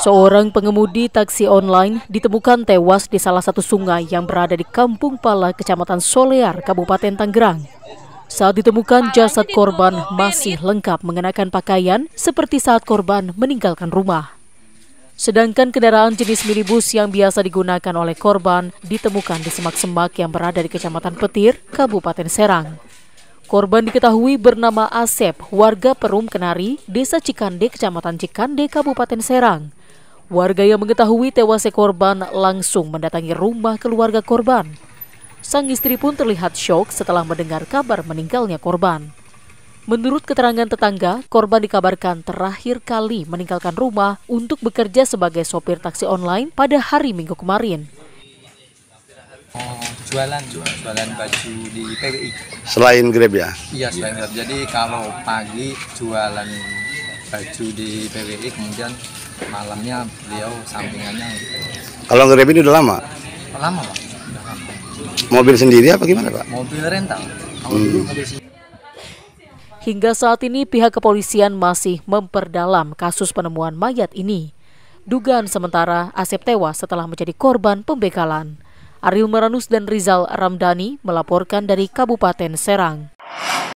Seorang pengemudi taksi online ditemukan tewas di salah satu sungai yang berada di Kampung Pala, Kecamatan Solear, Kabupaten Tangerang. Saat ditemukan, jasad korban masih lengkap mengenakan pakaian seperti saat korban meninggalkan rumah. Sedangkan kendaraan jenis minibus yang biasa digunakan oleh korban ditemukan di semak-semak yang berada di Kecamatan Petir, Kabupaten Serang. Korban diketahui bernama Asep, warga Perum Kenari, Desa Cikande, Kecamatan Cikande, Kabupaten Serang. Warga yang mengetahui tewasnya korban langsung mendatangi rumah keluarga korban. Sang istri pun terlihat syok setelah mendengar kabar meninggalnya korban. Menurut keterangan tetangga, korban dikabarkan terakhir kali meninggalkan rumah untuk bekerja sebagai sopir taksi online pada hari Minggu kemarin jualan jualan, jualan baju di PWI selain Grab ya iya selain Grab jadi kalau pagi jualan baju di PWI kemudian malamnya beliau sampingannya kalau Grab ini udah lama lama pak udah lama. mobil sendiri apa gimana pak mobil rental kalau hmm. dulu mobil sendiri Hingga saat ini pihak kepolisian masih memperdalam kasus penemuan mayat ini. Dugaan sementara Asep tewas setelah menjadi korban pembekalan. Ariel Maranus dan Rizal Ramdhani melaporkan dari Kabupaten Serang.